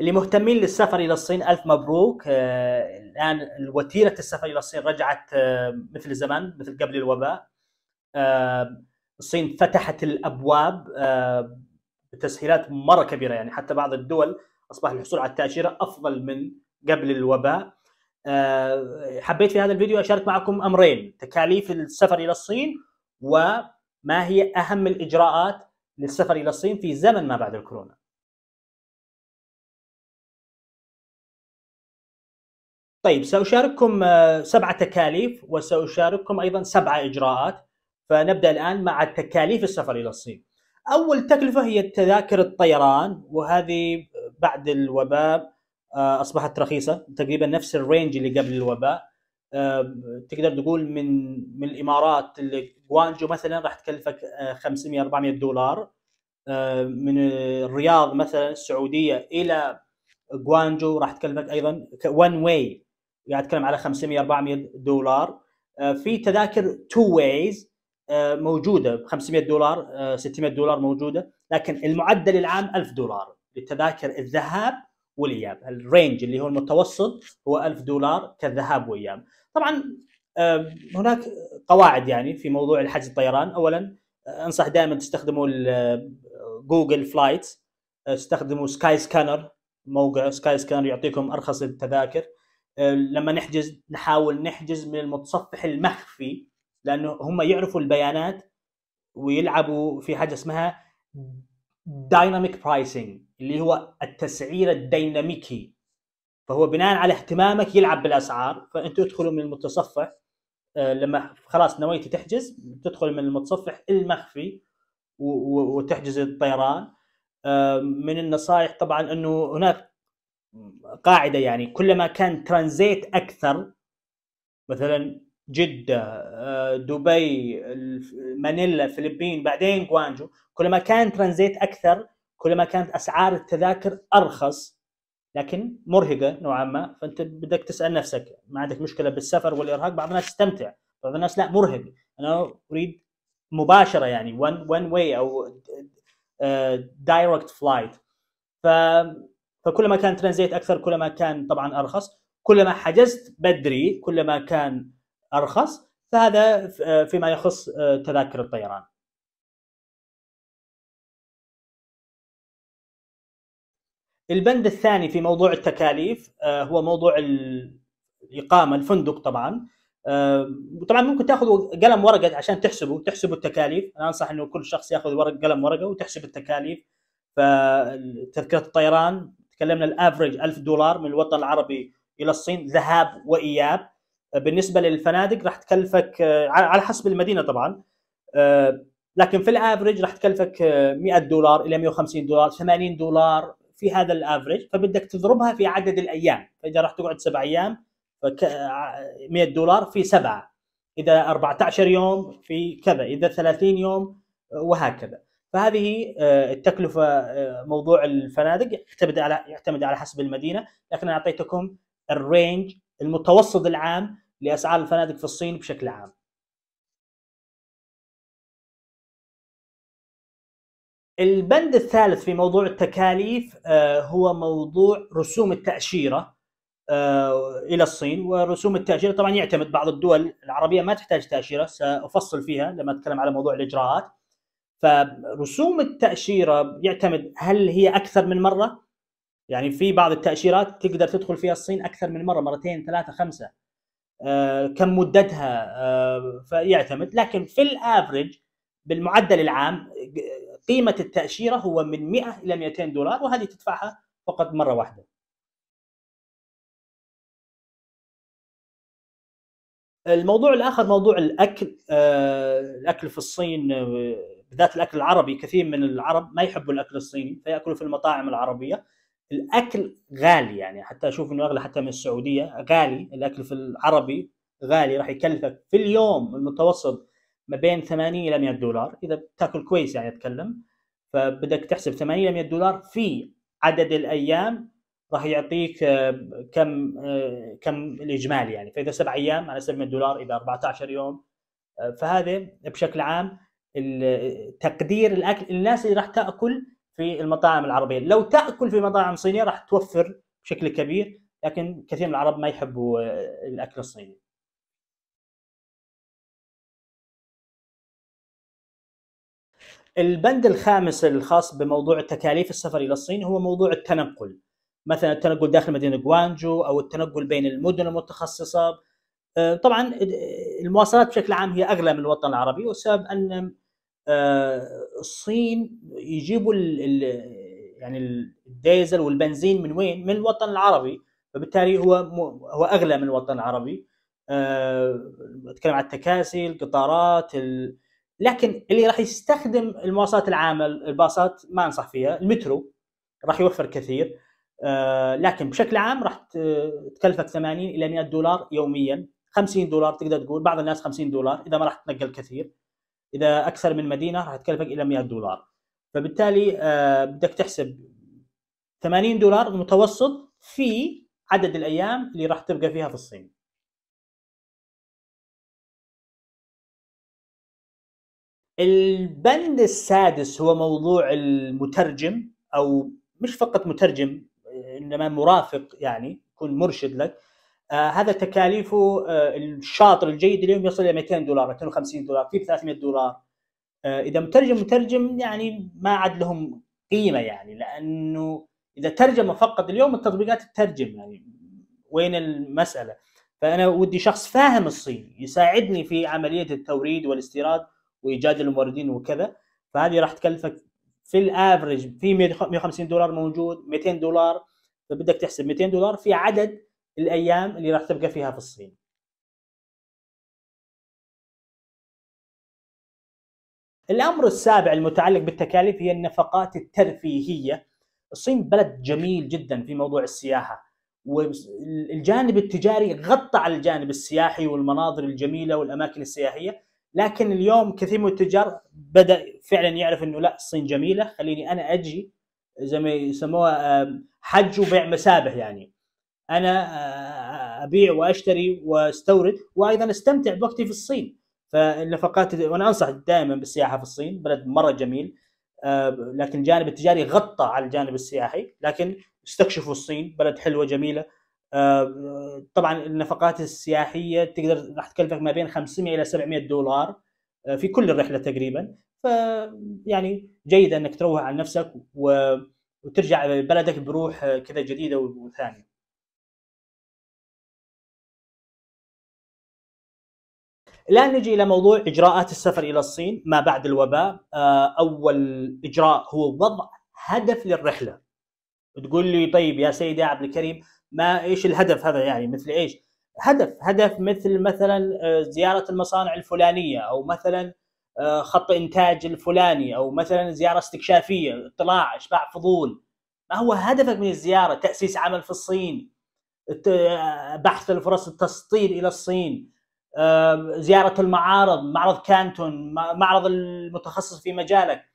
اللي مهتمين للسفر الى الصين الف مبروك آه، الان وتيره السفر الى الصين رجعت آه، مثل زمان مثل قبل الوباء آه، الصين فتحت الابواب بتسهيلات مره كبيره يعني حتى بعض الدول اصبح الحصول على التاشيره افضل من قبل الوباء حبيت في هذا الفيديو اشارك معكم امرين تكاليف السفر الى الصين وما هي اهم الاجراءات للسفر الى الصين في زمن ما بعد الكورونا طيب سأشارككم آه، سبعة تكاليف وسأشارككم أيضا سبعة إجراءات فنبدأ الآن مع تكاليف السفر إلى الصين أول تكلفة هي تذاكر الطيران وهذه بعد الوباء آه، أصبحت رخيصة تقريبا نفس الرينج اللي قبل الوباء آه، تقدر تقول من من الامارات لجوانجو مثلا راح تكلفك 500 400 دولار من الرياض مثلا السعوديه الى جوانجو راح تكلفك ايضا 1 واي قاعد اتكلم على 500 400 دولار آه، في تذاكر تو ويز آه، موجوده ب 500 دولار 600 آه، دولار موجوده لكن المعدل العام 1000 دولار لتذاكر الذهاب والاياب الرينج اللي هو المتوسط هو 1000 دولار كالذهاب والاياب طبعا هناك قواعد يعني في موضوع الحجز الطيران اولا انصح دائما تستخدموا جوجل فلايت استخدموا سكاي سكانر موقع سكاي سكانر يعطيكم ارخص التذاكر آه، لما نحجز نحاول نحجز من المتصفح المخفي لانه هم يعرفوا البيانات ويلعبوا في حاجه اسمها دايناميك برايسنج اللي هو التسعير الديناميكي فهو بناء على اهتمامك يلعب بالاسعار فانتوا ادخلوا من المتصفح آه، لما خلاص نويت تحجز تدخل من المتصفح المخفي وتحجز الطيران آه، من النصائح طبعا انه هناك قاعده يعني كلما كان ترانزيت اكثر مثلا جده آه، دبي مانيلا فلبين بعدين جوانجو كلما كان ترانزيت اكثر كلما كانت اسعار التذاكر ارخص لكن مرهقه نوعا ما فانت بدك تسال نفسك ما عندك مشكله بالسفر والارهاق بعض الناس تستمتع بعض الناس لا مرهق انا اريد مباشره يعني وان وان واي او دايركت آه، فلايت ف فكلما كان ترانزيت اكثر كلما كان طبعا ارخص كلما حجزت بدري كلما كان ارخص فهذا فيما يخص آه، تذاكر الطيران البند الثاني في موضوع التكاليف آه، هو موضوع الاقامه الفندق طبعا آه، طبعا ممكن تاخذوا قلم ورقه عشان تحسبوا تحسبوا التكاليف انا انصح انه كل شخص ياخذ ورق قلم ورقه وتحسب التكاليف فتذكره الطيران تكلمنا الافريج 1000 دولار من الوطن العربي الى الصين ذهاب واياب آه، بالنسبه للفنادق راح تكلفك آه، على حسب المدينه طبعا آه، لكن في الافريج راح تكلفك 100 دولار الى 150 دولار 80 دولار في هذا الافريج فبدك تضربها في عدد الايام فاذا راح تقعد سبع ايام 100 دولار في سبعه اذا 14 يوم في كذا اذا 30 يوم وهكذا فهذه آه، التكلفه آه، موضوع الفنادق يعتمد على يعتمد على حسب المدينه لكن انا اعطيتكم الرينج المتوسط العام لاسعار الفنادق في الصين بشكل عام البند الثالث في موضوع التكاليف آه، هو موضوع رسوم التأشيرة إلى الصين ورسوم التأشيرة طبعا يعتمد بعض الدول العربية ما تحتاج تأشيرة سأفصل فيها لما أتكلم على موضوع الإجراءات فرسوم التاشيره يعتمد هل هي اكثر من مره؟ يعني في بعض التاشيرات تقدر تدخل فيها الصين اكثر من مره مرتين ثلاثه خمسه آه، كم مدتها آه، فيعتمد لكن في الافرج بالمعدل العام قيمه التاشيره هو من 100 الى 200 دولار وهذه تدفعها فقط مره واحده. الموضوع الاخر موضوع الاكل آه، الاكل في الصين آه، بالذات الاكل العربي كثير من العرب ما يحبوا الاكل الصيني فياكلوا في المطاعم العربيه الاكل غالي يعني حتى اشوف انه اغلى حتى من السعوديه غالي الاكل في العربي غالي راح يكلفك في اليوم المتوسط ما بين 80 الى 100 دولار اذا بتاكل كويس يعني اتكلم فبدك تحسب 80 الى 100 دولار في عدد الايام راح يعطيك آه، كم آه، كم الاجمالي يعني فاذا سبع ايام على 700 دولار اذا 14 يوم آه، فهذا بشكل عام تقدير الاكل الناس اللي راح تاكل في المطاعم العربيه لو تاكل في مطاعم صينيه راح توفر بشكل كبير لكن كثير من العرب ما يحبوا آه، الاكل الصيني البند الخامس الخاص بموضوع تكاليف السفر الى الصين هو موضوع التنقل مثلا التنقل داخل مدينه جوانجو او التنقل بين المدن المتخصصه آه، طبعا آه، المواصلات بشكل عام هي اغلى من الوطن العربي والسبب ان آه، الصين يجيبوا ال يعني الديزل والبنزين من وين؟ من الوطن العربي فبالتالي هو هو اغلى من الوطن العربي آه، اتكلم عن التكاسي القطارات ال... لكن اللي راح يستخدم المواصلات العامه الباصات ما انصح فيها المترو راح يوفر كثير آه، لكن بشكل عام راح تكلفك 80 الى 100 دولار يوميا 50 دولار تقدر تقول بعض الناس 50 دولار اذا ما راح تتنقل كثير اذا اكثر من مدينه راح تكلفك الى 100 دولار فبالتالي آه بدك تحسب 80 دولار متوسط في عدد الايام اللي راح تبقى فيها في الصين البند السادس هو موضوع المترجم او مش فقط مترجم انما مرافق يعني يكون مرشد لك آه، هذا تكاليفه آه، الشاطر الجيد اليوم يصل الى 200 دولار 250 دولار في 300 دولار آه، اذا مترجم مترجم يعني ما عاد لهم قيمه يعني لانه اذا ترجم فقط اليوم التطبيقات تترجم يعني وين المساله فانا ودي شخص فاهم الصيني يساعدني في عمليه التوريد والاستيراد وايجاد الموردين وكذا فهذه راح تكلفك في الافرج في 150 دولار موجود 200 دولار فبدك تحسب 200 دولار في عدد الايام اللي راح تبقى فيها في الصين الامر السابع المتعلق بالتكاليف هي النفقات الترفيهيه الصين بلد جميل جدا في موضوع السياحه والجانب التجاري غطى على الجانب السياحي والمناظر الجميله والاماكن السياحيه لكن اليوم كثير من التجار بدا فعلا يعرف انه لا الصين جميله خليني انا اجي زي ما يسموها حج وبيع مسابح يعني انا آه، آه، ابيع واشتري واستورد وايضا استمتع بوقتي في الصين فالنفقات وانا انصح دائما بالسياحه في الصين بلد مره جميل آه، لكن الجانب التجاري غطى على الجانب السياحي لكن استكشفوا الصين بلد حلوه جميله طبعا النفقات السياحيه تقدر راح تكلفك ما بين 500 الى 700 دولار في كل الرحله تقريبا ف يعني جيد انك تروح عن نفسك وترجع بلدك بروح كذا جديده وثانيه الان نجي الى موضوع اجراءات السفر الى الصين ما بعد الوباء آه، اول اجراء هو وضع هدف للرحله تقول لي طيب يا سيدي يا عبد الكريم ما ايش الهدف هذا يعني مثل ايش هدف هدف مثل مثلا آه، زياره المصانع الفلانيه او مثلا آه، خط انتاج الفلاني او مثلا زياره استكشافيه اطلاع اشباع فضول ما هو هدفك من الزياره تاسيس عمل في الصين بحث الفرص التسطير الى الصين آه، زياره المعارض معرض كانتون معرض المتخصص في مجالك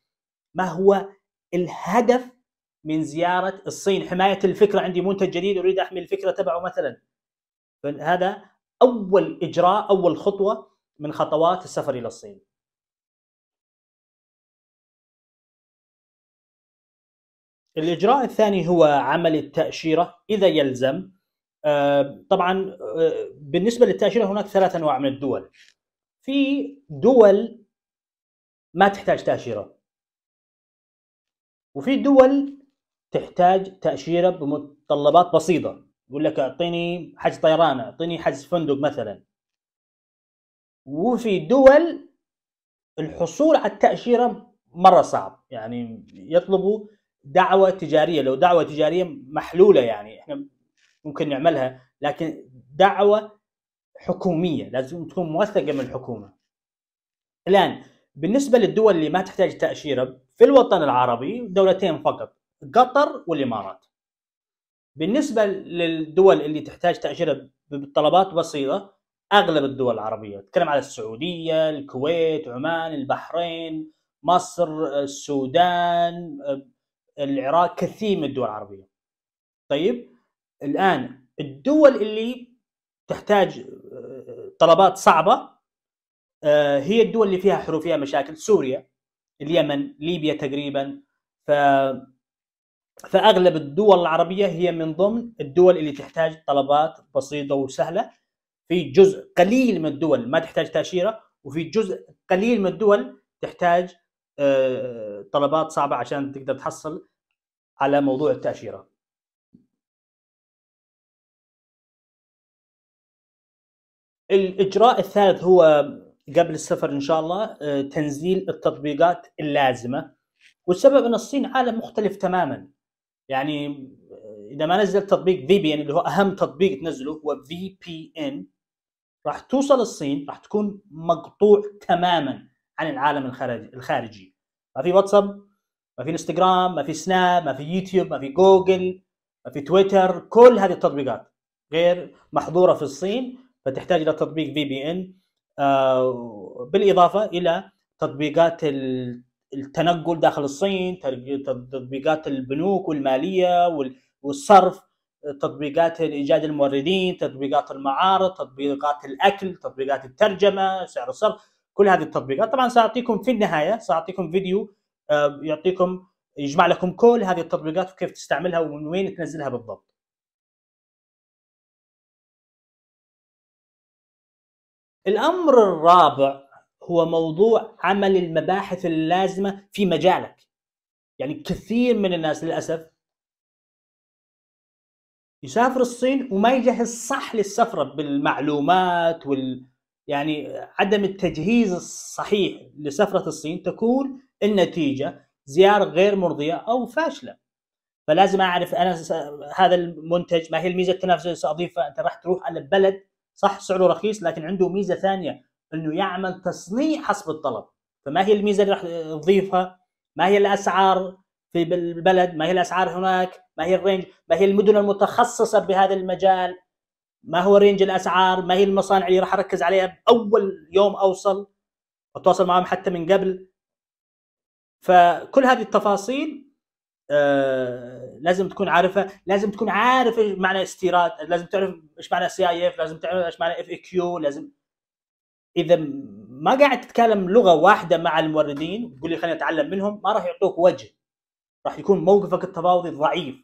ما هو الهدف من زياره الصين حمايه الفكره عندي منتج جديد اريد احمي الفكره تبعه مثلا فهذا اول اجراء اول خطوه من خطوات السفر الى الصين الاجراء الثاني هو عمل التاشيره اذا يلزم آه، طبعا آه، بالنسبه للتاشيره هناك ثلاث انواع من الدول في دول ما تحتاج تاشيره وفي دول تحتاج تاشيره بمتطلبات بسيطه يقول لك اعطيني حجز طيران اعطيني حجز فندق مثلا وفي دول الحصول على التاشيره مره صعب يعني يطلبوا دعوه تجاريه لو دعوه تجاريه محلوله يعني احنا ممكن نعملها لكن دعوه حكوميه لازم تكون موثقه من الحكومه الان بالنسبه للدول اللي ما تحتاج تاشيره في الوطن العربي دولتين فقط قطر والامارات بالنسبه للدول اللي تحتاج تاشيره بطلبات بسيطه اغلب الدول العربيه اتكلم على السعوديه الكويت عمان البحرين مصر السودان العراق كثير من الدول العربيه طيب الان الدول اللي تحتاج آه، طلبات صعبه آه، هي الدول اللي فيها حروب فيها مشاكل سوريا اليمن ليبيا تقريبا ف فاغلب الدول العربيه هي من ضمن الدول اللي تحتاج طلبات بسيطه وسهله في جزء قليل من الدول ما تحتاج تاشيره وفي جزء قليل من الدول تحتاج آه، طلبات صعبه عشان تقدر تحصل على موضوع التاشيره الاجراء الثالث هو قبل السفر ان شاء الله آه، تنزيل التطبيقات اللازمه والسبب ان الصين عالم مختلف تماما يعني آه، اذا ما نزلت تطبيق في بي ان اللي هو اهم تطبيق تنزله هو في بي ان راح توصل الصين راح تكون مقطوع تماما عن العالم الخارجي الخارجي ما في واتساب ما في انستغرام ما في سناب ما في يوتيوب ما في جوجل ما في تويتر كل هذه التطبيقات غير محظوره في الصين فتحتاج الى تطبيق في بي ان بالاضافه الى تطبيقات التنقل داخل الصين تطبيقات البنوك والماليه والصرف تطبيقات ايجاد الموردين تطبيقات المعارض تطبيقات الاكل تطبيقات الترجمه سعر الصرف كل هذه التطبيقات طبعا ساعطيكم في النهايه ساعطيكم فيديو آه، يعطيكم يجمع لكم كل هذه التطبيقات وكيف تستعملها ومن وين تنزلها بالضبط الأمر الرابع هو موضوع عمل المباحث اللازمة في مجالك يعني كثير من الناس للأسف يسافر الصين وما يجهز صح للسفرة بالمعلومات وال يعني عدم التجهيز الصحيح لسفرة الصين تكون النتيجة زيارة غير مرضية أو فاشلة فلازم أعرف أنا هذا المنتج ما هي الميزة التنافسية اللي سأضيفها أنت راح تروح على بلد صح سعره رخيص لكن عنده ميزه ثانيه انه يعمل تصنيع حسب الطلب فما هي الميزه اللي راح تضيفها ما هي الاسعار في البلد ما هي الاسعار هناك ما هي الرينج ما هي المدن المتخصصه بهذا المجال ما هو رينج الاسعار ما هي المصانع اللي راح اركز عليها باول يوم اوصل واتواصل معهم حتى من قبل فكل هذه التفاصيل آه، لازم تكون عارفه لازم تكون عارف ايش معنى استيراد لازم تعرف ايش معنى سي اي اف لازم تعرف ايش معنى اف اي كيو لازم اذا ما قاعد تتكلم لغه واحده مع الموردين وتقول لي خليني اتعلم منهم ما راح يعطوك وجه راح يكون موقفك التفاوضي ضعيف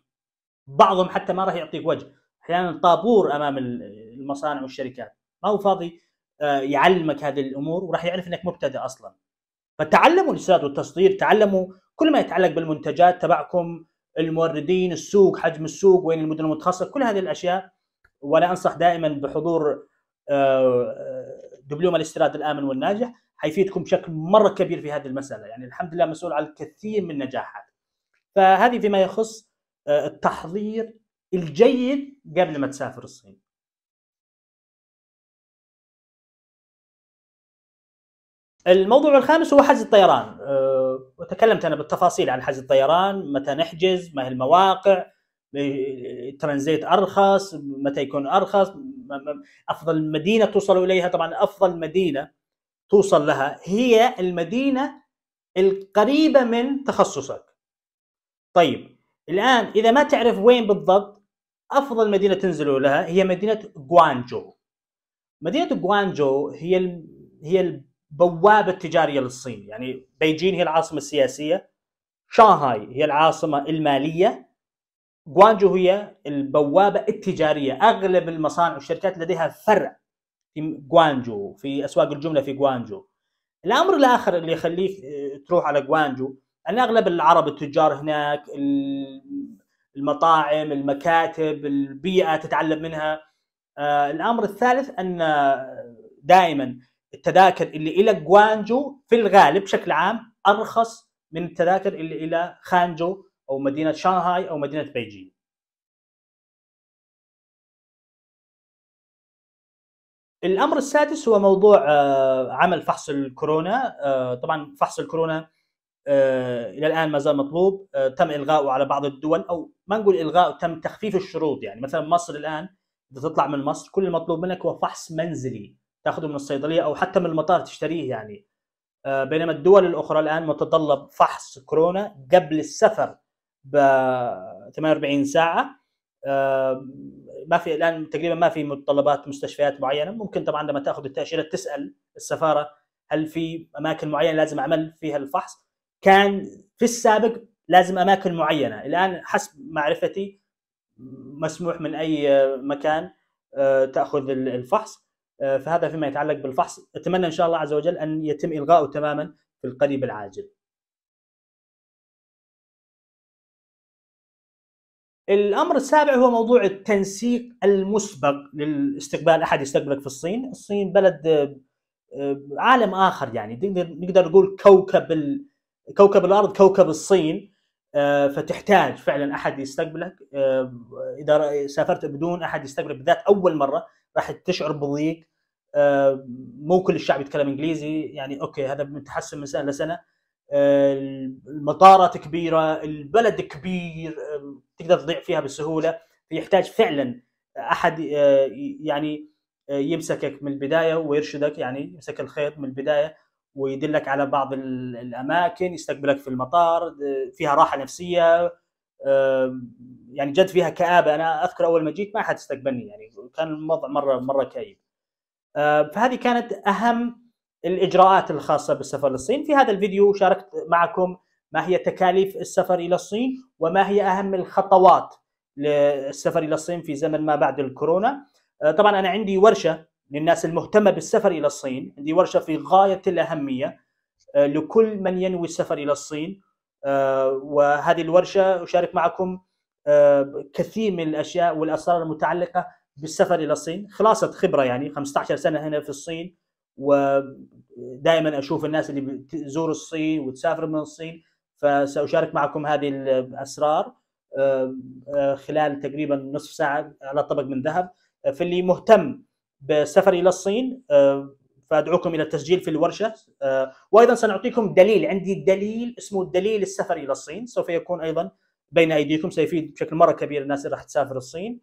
بعضهم حتى ما راح يعطيك وجه احيانا طابور امام المصانع والشركات ما هو فاضي آه، يعلمك هذه الامور وراح يعرف انك مبتدئ اصلا فتعلموا الاستيراد والتصدير تعلموا كل ما يتعلق بالمنتجات تبعكم الموردين السوق حجم السوق وين المدن المتخصصه كل هذه الاشياء ولا انصح دائما بحضور آه، آه، دبلوم الاستيراد الامن والناجح حيفيدكم بشكل مره كبير في هذه المساله يعني الحمد لله مسؤول عن الكثير من النجاحات فهذه فيما يخص آه، التحضير الجيد قبل ما تسافر الصين الموضوع الخامس هو حجز الطيران أه، وتكلمت انا بالتفاصيل عن حجز الطيران متى نحجز ما هي المواقع ترانزيت ارخص متى يكون ارخص افضل مدينه توصل اليها طبعا افضل مدينه توصل لها هي المدينه القريبه من تخصصك طيب الان اذا ما تعرف وين بالضبط افضل مدينه تنزلوا لها هي مدينه جوانجو مدينه جوانجو هي هي بوابه تجاريه للصين يعني بيجين هي العاصمه السياسيه شانهاي هي العاصمه الماليه جوانجو هي البوابه التجاريه اغلب المصانع والشركات لديها فرع في جوانجو في اسواق الجمله في جوانجو الامر الاخر اللي يخليك آه، تروح على جوانجو ان اغلب العرب التجار هناك المطاعم المكاتب البيئه تتعلم منها آه، الامر الثالث ان دائما التذاكر اللي الى جوانجو في الغالب بشكل عام ارخص من التذاكر اللي الى خانجو او مدينه شانهاي او مدينه بيجين الامر السادس هو موضوع آه، عمل فحص الكورونا آه، طبعا فحص الكورونا آه، الى الان ما زال مطلوب تم الغائه على بعض الدول او ما نقول الغاء تم تخفيف الشروط يعني مثلا مصر الان اذا تطلع من مصر كل المطلوب منك هو فحص منزلي تاخذه من الصيدليه او حتى من المطار تشتريه يعني آه، بينما الدول الاخرى الان متطلب فحص كورونا قبل السفر ب 48 ساعه آه، ما في الان تقريبا ما في متطلبات مستشفيات معينه ممكن طبعا لما تاخذ التاشيره تسال السفاره هل في اماكن معينه لازم اعمل فيها الفحص كان في السابق لازم اماكن معينه الان حسب معرفتي مسموح من اي مكان آه، تاخذ الفحص آه، فهذا فيما يتعلق بالفحص أتمنى إن شاء الله عز وجل أن يتم الغائه تماما في القريب العاجل الامر السابع هو موضوع التنسيق المسبق للاستقبال احد يستقبلك في الصين، الصين بلد آه، آه، عالم اخر يعني نقدر نقدر نقول كوكب ال... كوكب الارض كوكب الصين فتحتاج فعلا احد يستقبلك اذا سافرت بدون احد يستقبلك بالذات اول مره راح تشعر بضيق آه، مو كل الشعب يتكلم انجليزي يعني اوكي هذا متحسن من سنه لسنه آه، المطارات كبيره البلد كبير آه، تقدر تضيع فيها بسهوله فيحتاج فعلا احد يعني يمسكك من البدايه ويرشدك يعني يمسك الخيط من البدايه ويدلك على بعض الاماكن يستقبلك في المطار فيها راحه نفسيه يعني جد فيها كآبه انا اذكر اول ما جيت ما حد استقبلني يعني كان الوضع مره مره كئيب. آه، فهذه كانت اهم الاجراءات الخاصه بالسفر للصين، في هذا الفيديو شاركت معكم ما هي تكاليف السفر الى الصين وما هي اهم الخطوات للسفر الى الصين في زمن ما بعد الكورونا. آه، طبعا انا عندي ورشه للناس المهتمه بالسفر الى الصين، عندي ورشه في غايه الاهميه آه، لكل من ينوي السفر الى الصين آه، وهذه الورشه اشارك معكم آه، كثير من الاشياء والاسرار المتعلقه بالسفر الى الصين خلاصه خبره يعني 15 سنه هنا في الصين ودائما اشوف الناس اللي بتزور الصين وتسافر من الصين فساشارك معكم هذه الاسرار آه، خلال تقريبا نصف ساعه على طبق من ذهب فاللي مهتم بالسفر الى الصين فادعوكم الى التسجيل في الورشه آه، وايضا سنعطيكم دليل عندي دليل اسمه الدليل السفري الى الصين سوف يكون ايضا بين ايديكم سيفيد بشكل مره كبير الناس اللي راح تسافر الصين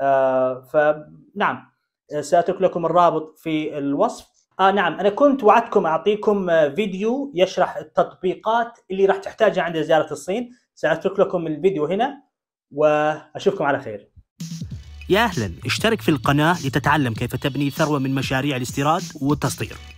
آه، فنعم آه، ساترك لكم الرابط في الوصف آه نعم انا كنت وعدتكم اعطيكم فيديو يشرح التطبيقات اللي راح تحتاجها عند زياره الصين ساترك لكم الفيديو هنا واشوفكم على خير يا أهلا اشترك في القناة لتتعلم كيف تبني ثروة من مشاريع الاستيراد والتصدير